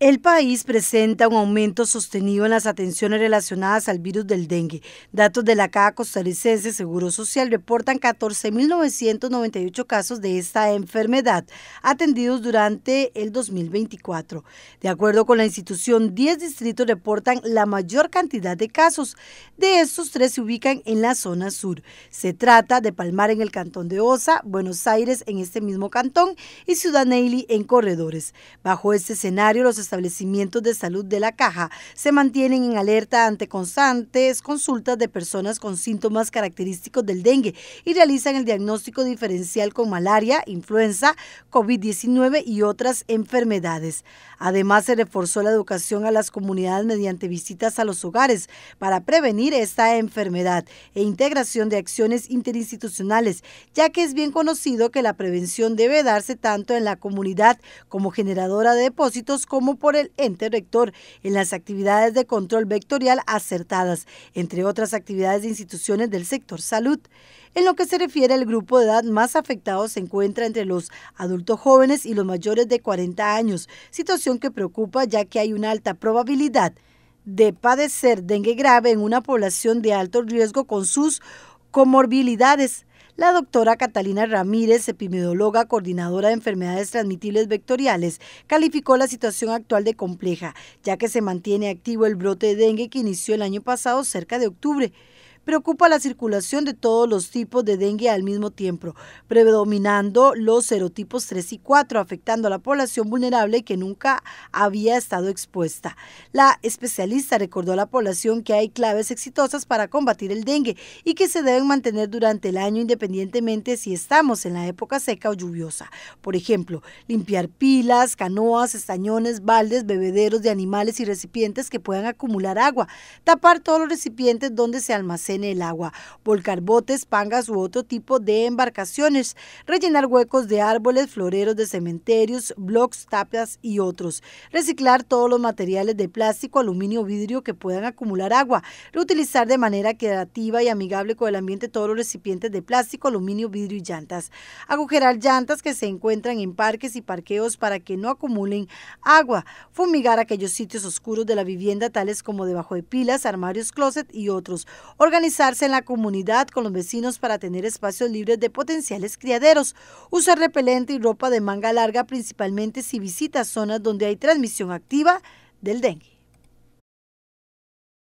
El país presenta un aumento sostenido en las atenciones relacionadas al virus del dengue. Datos de la Caja Costarricense Seguro Social reportan 14.998 casos de esta enfermedad atendidos durante el 2024. De acuerdo con la institución, 10 distritos reportan la mayor cantidad de casos. De estos, tres se ubican en la zona sur. Se trata de Palmar en el cantón de Osa, Buenos Aires en este mismo cantón y Ciudad Neyli, en Corredores. Bajo este escenario, los establecimientos de salud de la caja se mantienen en alerta ante constantes consultas de personas con síntomas característicos del dengue y realizan el diagnóstico diferencial con malaria, influenza, COVID-19 y otras enfermedades. Además, se reforzó la educación a las comunidades mediante visitas a los hogares para prevenir esta enfermedad e integración de acciones interinstitucionales, ya que es bien conocido que la prevención debe darse tanto en la comunidad como generadora de depósitos como por el ente rector en las actividades de control vectorial acertadas, entre otras actividades de instituciones del sector salud. En lo que se refiere al grupo de edad más afectado se encuentra entre los adultos jóvenes y los mayores de 40 años, situación que preocupa ya que hay una alta probabilidad de padecer dengue grave en una población de alto riesgo con sus comorbilidades. La doctora Catalina Ramírez, epidemióloga coordinadora de enfermedades transmitibles vectoriales, calificó la situación actual de compleja, ya que se mantiene activo el brote de dengue que inició el año pasado cerca de octubre preocupa la circulación de todos los tipos de dengue al mismo tiempo, predominando los serotipos 3 y 4, afectando a la población vulnerable que nunca había estado expuesta. La especialista recordó a la población que hay claves exitosas para combatir el dengue y que se deben mantener durante el año independientemente si estamos en la época seca o lluviosa. Por ejemplo, limpiar pilas, canoas, estañones, baldes, bebederos de animales y recipientes que puedan acumular agua, tapar todos los recipientes donde se almacena en el agua, volcar botes, pangas u otro tipo de embarcaciones, rellenar huecos de árboles, floreros de cementerios, blocks, tapias y otros, reciclar todos los materiales de plástico, aluminio, vidrio que puedan acumular agua, reutilizar de manera creativa y amigable con el ambiente todos los recipientes de plástico, aluminio, vidrio y llantas, agujerar llantas que se encuentran en parques y parqueos para que no acumulen agua, fumigar aquellos sitios oscuros de la vivienda tales como debajo de pilas, armarios, closet y otros, organizar organizarse en la comunidad con los vecinos para tener espacios libres de potenciales criaderos, Usa repelente y ropa de manga larga principalmente si visita zonas donde hay transmisión activa del dengue.